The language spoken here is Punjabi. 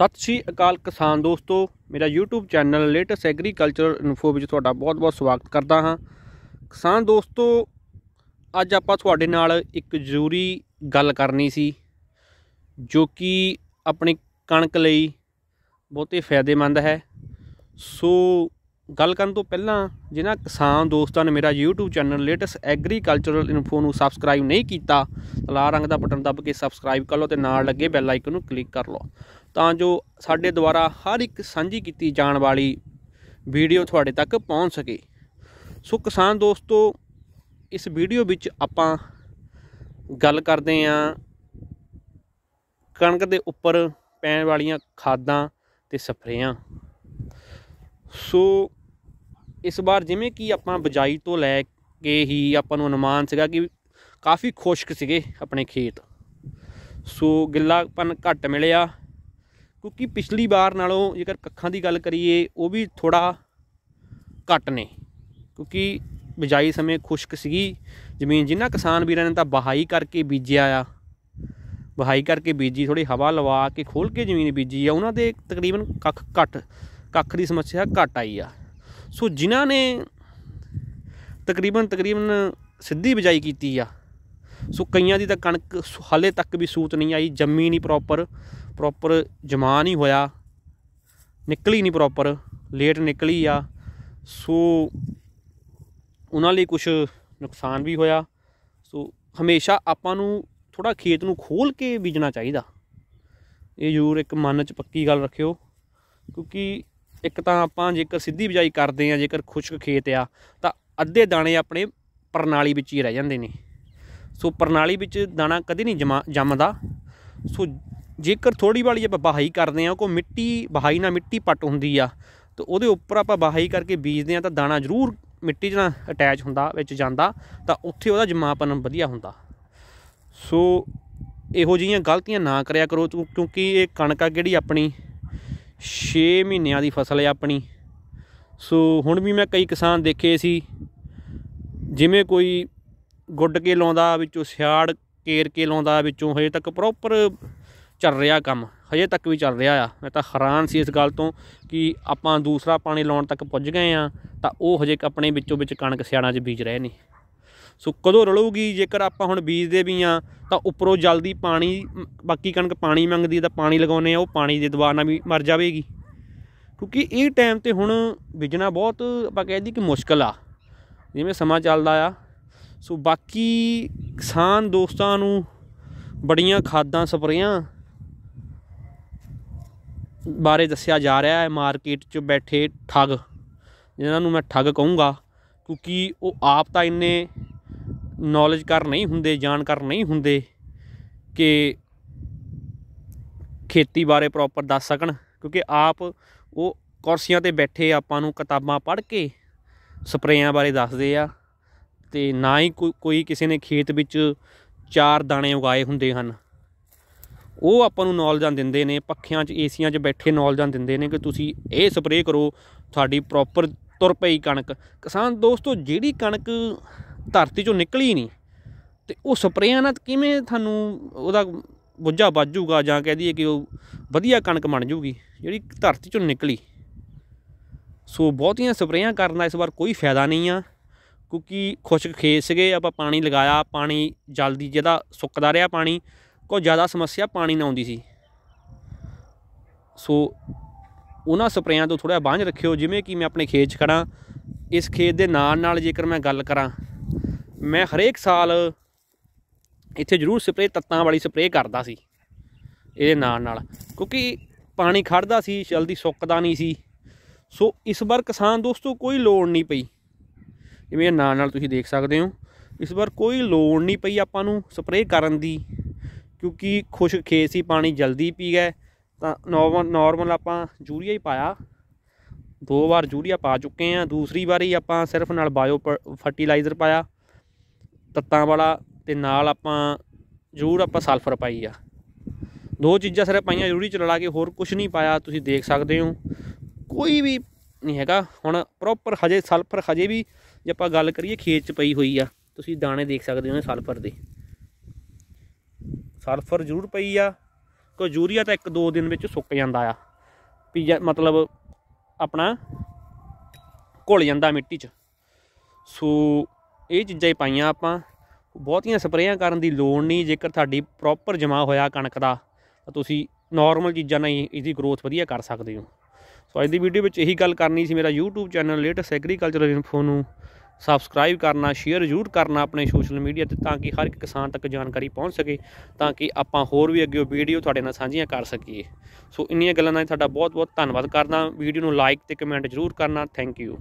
ਸਤਿ ਸ਼੍ਰੀ ਅਕਾਲ ਕਿਸਾਨ ਦੋਸਤੋ ਮੇਰਾ YouTube channel latest agriculture info ਵਿੱਚ ਤੁਹਾਡਾ ਬਹੁਤ-ਬਹੁਤ ਸਵਾਗਤ ਕਰਦਾ ਹਾਂ ਕਿਸਾਨ ਦੋਸਤੋ ਅੱਜ ਆਪਾਂ ਤੁਹਾਡੇ ਨਾਲ ਇੱਕ ਜ਼ਰੂਰੀ ਗੱਲ ਕਰਨੀ ਸੀ ਜੋ ਕਿ ਆਪਣੀ ਕਣਕ ਲਈ ਬਹੁਤੇ ਫਾਇਦੇਮੰਦ ਹੈ ਸੋ ਗੱਲ ਕਰਨ ਤੋਂ ਪਹਿਲਾਂ ਜਿਨ੍ਹਾਂ ਕਿਸਾਨ ਦੋਸਤਾਂ ਨੇ ਮੇਰਾ YouTube channel latest agricultural info ਨੂੰ ਸਬਸਕ੍ਰਾਈਬ ਨਹੀਂ ਕੀਤਾ ਲਾਲ ਰੰਗ ਦਾ ਬਟਨ ਦੱਬ ਕੇ ਸਬਸਕ੍ਰਾਈਬ ਕਰ ਲਓ ਤੇ ਨਾਲ ਲੱਗੇ ਬੈਲ ਆਈਕਨ ਨੂੰ ਕਲਿੱਕ ਕਰ ਲਓ ਤਾਂ ਜੋ ਸਾਡੇ ਦੁਆਰਾ ਹਰ ਇੱਕ ਸਾਂਝੀ ਕੀਤੀ ਜਾਣ ਵਾਲੀ ਵੀਡੀਓ ਤੁਹਾਡੇ ਤੱਕ ਪਹੁੰਚ ਸਕੇ ਸੋ ਕਿਸਾਨ ਦੋਸਤੋ ਇਸ ਵੀਡੀਓ ਵਿੱਚ ਆਪਾਂ ਗੱਲ ਕਰਦੇ ਆਂ ਕਣਕ ਦੇ ਉੱਪਰ ਪੈਣ ਵਾਲੀਆਂ ਖਾਦਾਂ ਤੇ ਸਫਰੇਆਂ ਸੋ ਇਸ ਵਾਰ ਜਿਵੇਂ ਕਿ ਆਪਾਂ ਬਜਾਈ ਤੋਂ ਲੈ ਕੇ ਹੀ ਆਪਾਂ ਨੂੰ ਅਨੁਮਾਨ ਸੀਗਾ ਕਿ ਕਾਫੀ ਖੁਸ਼ਕ ਸੀਗੇ ਆਪਣੇ ਖੇਤ ਸੋ ਗਿੱਲਾਪਨ ਘੱਟ ਮਿਲਿਆ ਕਿਉਂਕਿ ਪਿਛਲੀ ਵਾਰ ਨਾਲੋਂ ਜੇਕਰ ਕੱਖਾਂ ਦੀ ਗੱਲ ਕਰੀਏ ਉਹ ਵੀ ਥੋੜਾ ਘੱਟ ਨੇ ਕਿਉਂਕਿ ਬਿਜਾਈ ਸਮੇਂ ਖੁਸ਼ਕ ਸੀਗੀ ਜ਼ਮੀਨ ਜਿੰਨਾ ਕਿਸਾਨ ਵੀਰਾਂ ਨੇ ਤਾਂ ਬਹਾਈ ਕਰਕੇ ਬੀਜਿਆ ਆ ਬਹਾਈ ਕਰਕੇ ਬੀਜੀ ਥੋੜੀ ਹਵਾ ਲਵਾ ਕੇ ਖੋਲ ਕੇ ਜ਼ਮੀਨ ਬੀਜੀ ਆ ਉਹਨਾਂ ਦੇ ਤਕਰੀਬਨ ਕੱਖ ਘੱਟ ਕੱਖ ਦੀ ਸਮੱਸਿਆ ਘੱਟ ਆਈ ਆ ਸੋ ਜਿਨ੍ਹਾਂ ਨੇ ਤਕਰੀਬਨ ਤਕਰੀਬਨ ਸਿੱਧੀ ਬਿਜਾਈ ਕੀਤੀ ਆ ਸੋ ਕਈਆਂ ਦੀ ਤਾਂ ਕਣਕ ਹਾਲੇ ਤੱਕ ਵੀ ਸੂਤ ਨਹੀਂ ਆਈ ਜੰਮੀ ਨਹੀਂ ਪ੍ਰੋਪਰ ਪ੍ਰੋਪਰ ਜਮਾ ਨਹੀਂ ਹੋਇਆ ਨਿਕਲੀ ਨਹੀਂ ਪ੍ਰੋਪਰ ਲੇਟ ਨਿਕਲੀ ਆ ਸੋ ਉਹਨਾਂ ਲਈ ਕੁਝ ਨੁਕਸਾਨ ਵੀ ਹੋਇਆ ਸੋ ਹਮੇਸ਼ਾ ਆਪਾਂ ਨੂੰ ਥੋੜਾ ਖੇਤ ਨੂੰ ਖੋਲ ਕੇ ਬੀਜਣਾ ਚਾਹੀਦਾ ਇਹ ਜ਼ਰੂਰ ਇੱਕ ਮਨ 'ਚ ਪੱਕੀ ਗੱਲ ਰੱਖਿਓ ਕਿਉਂਕਿ ਇੱਕ ਤਾਂ ਆਪਾਂ ਜੇਕਰ ਸਿੱਧੀ ਬਿਜਾਈ ਕਰਦੇ ਆ ਜੇਕਰ ਖੁਸ਼ਕ ਖੇਤ ਆ ਤਾਂ ਅੱਧੇ ਦਾਣੇ ਆਪਣੇ ਪ੍ਰਣਾਲੀ ਵਿੱਚ ਹੀ ਰਹਿ ਜਾਂਦੇ ਨੇ ਸੋ ਪ੍ਰਣਾਲੀ ਵਿੱਚ ਦਾਣਾ ਕਦੇ ਨਹੀਂ ਜਮਾ ਜੰਮਦਾ ਸੋ ਜੇਕਰ ਥੋੜੀ ਵਾਲੀ ਆਪਾਂ ਬਹਾਈ ਕਰਦੇ ਆ ਕੋ ਮਿੱਟੀ ਬਹਾਈ ਨਾਲ ਮਿੱਟੀ ਪੱਟ ਹੁੰਦੀ ਆ ਤੇ ਉਹਦੇ ਉੱਪਰ ਆਪਾਂ ਬਹਾਈ ਕਰਕੇ ਬੀਜਦੇ ਆ ਤਾਂ ਦਾਣਾ ਜ਼ਰੂਰ ਮਿੱਟੀ ਨਾਲ ਅਟੈਚ ਹੁੰਦਾ ਵਿੱਚ ਜਾਂਦਾ ਤਾਂ ਉੱਥੇ ਉਹਦਾ ਜਮਾਪਨ ਵਧੀਆ ਹੁੰਦਾ ਸੋ ਇਹੋ ਜਿਹੀਆਂ ਗਲਤੀਆਂ ਨਾ ਕਰਿਆ ਕਰੋ ਕਿਉਂਕਿ ਇਹ ਕਣਕ ਆ ਜਿਹੜੀ ਆਪਣੀ 6 ਮਹੀਨਿਆਂ ਦੀ ਫਸਲ ਹੈ ਆਪਣੀ ਸੋ ਹੁਣ ਵੀ ਮੈਂ ਕਈ ਕਿਸਾਨ ਦੇਖੇ ਸੀ ਜਿਵੇਂ ਕੋਈ ਗੁੱਡ ਕੇ ਲਾਉਂਦਾ ਵਿੱਚੋਂ ਸਿਆੜ ਕੇਰ ਕੇ ਲਾਉਂਦਾ ਵਿੱਚੋਂ ਹਜੇ ਤੱਕ ਪ੍ਰੋਪਰ ਚੱਲ ਰਿਹਾ ਕੰਮ ਹਜੇ ਤੱਕ ਵੀ ਚੱਲ ਰਿਹਾ ਆ ਮੈਂ ਤਾਂ ਹੈਰਾਨ ਸੀ ਇਸ ਗੱਲ ਤੋਂ ਕਿ ਆਪਾਂ ਦੂਸਰਾ ਪਾਣੀ ਲਾਉਣ ਤੱਕ ਪੁੱਜ ਗਏ ਆ ਤਾਂ ਉਹ ਹਜੇ ਆਪਣੇ ਵਿੱਚੋਂ ਵਿੱਚ ਕਣਕ ਸਿਆਣਾ 'ਚ ਬੀਜ ਰਹੇ ਨੇ ਸੋ ਕਦੋਂ ਰਲੂਗੀ ਜੇਕਰ ਆਪਾਂ ਹੁਣ ਬੀਜਦੇ ਵੀ ਆ ਤਾਂ ਉੱਪਰੋਂ ਜਲਦੀ ਪਾਣੀ ਬਾਕੀ ਕਣਕ ਪਾਣੀ ਮੰਗਦੀ ਤਾਂ ਪਾਣੀ ਲਗਾਉਨੇ ਆ ਉਹ ਪਾਣੀ ਦੇ ਦਬਾਅ ਨਾਲ ਵੀ ਮਰ ਜਾਵੇਗੀ ਕਿਉਂਕਿ ਇਹ ਟਾਈਮ ਤੇ ਹੁਣ ਬੀਜਣਾ ਬਹੁਤ ਆਪਾਂ ਕਹਿ ਕਿ ਮੁਸ਼ਕਲ ਆ ਜਿਵੇਂ ਸਮਾਂ ਚੱਲਦਾ ਆ ਸੋ ਬਾਕੀ ਕਿਸਾਨ ਦੋਸਤਾਂ ਨੂੰ ਬੜੀਆਂ ਖਾਦਾਂ ਸਪਰੇਆਂ ਬਾਰੇ ਦੱਸਿਆ ਜਾ ਰਿਹਾ ਹੈ ਮਾਰਕੀਟ 'ਚ ਬੈਠੇ ਠੱਗ ਜਿਨ੍ਹਾਂ ਨੂੰ ਮੈਂ ਠੱਗ ਕਹੂੰਗਾ ਕਿਉਂਕਿ ਉਹ ਆਪ ਤਾਂ ਇੰਨੇ ਨੌਲੇਜ ਕਰ ਨਹੀਂ ਹੁੰਦੇ ਜਾਣਕਾਰ ਨਹੀਂ ਹੁੰਦੇ ਕਿ ਖੇਤੀ ਬਾਰੇ ਪ੍ਰੋਪਰ ਦੱਸ ਸਕਣ ਕਿਉਂਕਿ ਆਪ ਉਹ ਕੁਰਸੀਆਂ ਤੇ ਬੈਠੇ ਆਪਾਂ ਨੂੰ ਕਿਤਾਬਾਂ ਪੜ੍ਹ ਕੇ ਸਪਰੇਆਂ ਬਾਰੇ ਦੱਸਦੇ ਆ ਤੇ ਨਾ ਹੀ ਕੋਈ ਕਿਸੇ ਨੇ ਖੇਤ ਵਿੱਚ ਚਾਰ ਦਾਣੇ ਉਗਾਏ ਹੁੰਦੇ ਹਨ ਉਹ ਆਪਾਂ ਨੂੰ ਨੌਲਜਾਂ ਦਿੰਦੇ ਨੇ ਪੱਖਿਆਂ 'ਚ ਏਸੀਆਂ 'ਚ ਬੈਠੇ ਨੌਲਜਾਂ ਦਿੰਦੇ ਨੇ ਕਿ ਤੁਸੀਂ ਇਹ ਸਪਰੇਅ ਕਰੋ ਸਾਡੀ ਪ੍ਰੋਪਰ ਤੁਰ ਪਈ ਕਣਕ ਕਿਸਾਨ ਦੋਸਤੋ ਜਿਹੜੀ ਕਣਕ ਧਰਤੀ 'ਚੋਂ ਨਿਕਲੀ ਨਹੀਂ ਤੇ ਉਹ ਸਪਰੇਅਾਂ ਨਾਲ ਕਿਵੇਂ ਤੁਹਾਨੂੰ ਉਹਦਾ ਬੁੱਝਾ ਵੱਜੂਗਾ ਜਾਂ ਕਹਿ ਦਈਏ ਕਿ ਉਹ ਵਧੀਆ ਕਣਕ ਬਣ ਜੂਗੀ ਜਿਹੜੀ ਧਰਤੀ 'ਚੋਂ ਨਿਕਲੀ ਸੋ ਬਹੁਤੀਆਂ ਸਪਰੇਅਾਂ ਕਰਨ ਦਾ ਇਸ ਵਾਰ ਕੋਈ ਫਾਇਦਾ ਨਹੀਂ ਆ ਕਿਉਂਕਿ ਖੁਸ਼ਕ ਖੇਤ ਸੀਗੇ ਆਪਾਂ ਪਾਣੀ ਲਗਾਇਆ ਪਾਣੀ ਜਲਦੀ ਜਿਹਦਾ ਸੁੱਕਦਾ ਰਿਹਾ ਪਾਣੀ ਕੋ ਜ਼ਿਆਦਾ ਸਮੱਸਿਆ ਪਾਣੀ ਨਾ ਆਉਂਦੀ ਸੀ ਸੋ ਉਹਨਾਂ ਸਪਰੇਆਂ ਤੋਂ ਥੋੜਾ ਬਾਂਝ ਰੱਖਿਓ ਜਿਵੇਂ ਕਿ ਮੈਂ ਆਪਣੇ ਖੇਤ 'ਚ ਖੜਾ ਇਸ ਖੇਤ ਦੇ ਨਾਲ ਨਾਲ ਜੇਕਰ ਮੈਂ ਗੱਲ ਕਰਾਂ ਮੈਂ ਹਰੇਕ ਸਾਲ ਇੱਥੇ ਜ਼ਰੂਰ ਸਪਰੇ ਤੱਤਾਂ ਵਾਲੀ ਸਪਰੇ ਕਰਦਾ ਸੀ ਇਹਦੇ ਨਾਲ ਨਾਲ ਕਿਉਂਕਿ ਪਾਣੀ ਖੜਦਾ ਸੀ ਜਲਦੀ ਸੁੱਕਦਾ ਨਹੀਂ ਸੀ ਸੋ ਇਸ ਵਾਰ ਕਿਸਾਨ ਦੋਸਤੋ ਕੋਈ ਲੋੜ ਨਹੀਂ ਪਈ ਜਿਵੇਂ ਨਾਲ ਨਾਲ ਤੁਸੀਂ ਦੇਖ ਸਕਦੇ ਹੋ ਇਸ ਵਾਰ ਕੋਈ ਲੋੜ ਨਹੀਂ ਪਈ ਆਪਾਂ ਨੂੰ ਸਪਰੇ ਕਰਨ ਦੀ ਕਿਉਂਕਿ ਖੁਸ਼ਕ ਖੇਤ ਸੀ ਪਾਣੀ ਜਲਦੀ ਪੀ ਗਏ ਤਾਂ ਨੋਰਮਲ ਆਪਾਂ ਯੂਰੀਆ ਹੀ ਪਾਇਆ ਦੋ ਵਾਰ ਯੂਰੀਆ ਪਾ ਚੁੱਕੇ ਆ ਦੂਸਰੀ ਵਾਰੀ ਆਪਾਂ ਸਿਰਫ ਨਾਲ ਬਾਇਓ ਫਰਟੀਲਾਈਜ਼ਰ ਪਾਇਆ ਤੱਤਾਂ ਵਾਲਾ ਤੇ ਨਾਲ ਆਪਾਂ ਜ਼ਰੂਰ ਆਪਾਂ ਸਲਫਰ ਪਾਈ ਆ ਦੋ ਚੀਜ਼ਾਂ ਸਿਰਫ ਪਾਈਆਂ ਜ਼ਰੂਰੀ ਚ ਲੜਾ ਕੇ ਹੋਰ ਕੁਝ ਨਹੀਂ ਪਾਇਆ ਤੁਸੀਂ ਦੇਖ ਸਕਦੇ ਹੋ ਕੋਈ ਵੀ ਨਹੀਂ ਹੈਗਾ ਹੁਣ ਪ੍ਰੋਪਰ ਹਜੇ ਸਲਫਰ ਹਜੇ ਵੀ ਜੇ ਆਪਾਂ ਗੱਲ ਕਰੀਏ ਖੇਤ 'ਚ ਪਈ ਹੋਈ ਆ ਤੁਸੀਂ ਦਾਣੇ ਦੇਖ ਸਕਦੇ ਹੋ ਸਲਫਰ ਦੇ ਸਲਫਰ ਜ਼ਰੂਰ ਪਈ ਆ ਕੋ ਯੂਰੀਆ ਤਾਂ ਇੱਕ ਦੋ ਦਿਨ ਵਿੱਚ ਸੁੱਕ ਜਾਂਦਾ ਆ ਪੀ ਮਤਲਬ ਆਪਣਾ ਘੁਲ ਜਾਂਦਾ ਮਿੱਟੀ 'ਚ ਸੋ ਇਹ ਚੀਜ਼ਾਂ ਹੀ ਪਾਈਆਂ ਆਪਾਂ ਬਹੁਤੀਆਂ ਸਪਰੇਆਂ ਕਰਨ ਦੀ ਲੋੜ ਨਹੀਂ ਜੇਕਰ ਤੁਹਾਡੀ ਪ੍ਰੋਪਰ ਜਮਾ ਹੋਇਆ ਕਣਕ ਦਾ ਤਾਂ ਤੁਸੀਂ ਨਾਰਮਲ ਚੀਜ਼ਾਂ ਨਾਲ ਇਹਦੀ ਗਰੋਥ ਵਧੀਆ ਕਰ ਸਕਦੇ ਹੋ ਸੋ ਅੱਜ ਦੀ ਵੀਡੀਓ ਵਿੱਚ ਇਹੀ ਗੱਲ ਕਰਨੀ ਸੀ ਮੇਰਾ YouTube channel latest agricultural info ਨੂੰ ਸਬਸਕ੍ਰਾਈਬ ਕਰਨਾ ਸ਼ੇਅਰ ਜ਼ਰੂਰ ਕਰਨਾ ਆਪਣੇ ਸੋਸ਼ਲ ਮੀਡੀਆ ਤੇ ਤਾਂ ਕਿ ਹਰ ਇੱਕ ਕਿਸਾਨ ਤੱਕ ਜਾਣਕਾਰੀ ਪਹੁੰਚ ਸਕੇ ਤਾਂ ਕਿ ਆਪਾਂ ਹੋਰ ਵੀ ਅੱਗੇ ਵੀਡੀਓ ਤੁਹਾਡੇ ਨਾਲ ਸਾਂਝੀਆਂ ਕਰ ਸਕੀਏ ਸੋ ਇੰਨੀਆਂ ਗੱਲਾਂ ਨਾਲ ਤੁਹਾਡਾ ਬਹੁਤ ਬਹੁਤ ਧੰਨਵਾਦ ਕਰਦਾ ਵੀਡੀਓ ਨੂੰ ਲਾਈਕ ਤੇ ਕਮੈਂਟ ਜ਼ਰੂਰ ਕਰਨਾ ਥੈਂਕ ਯੂ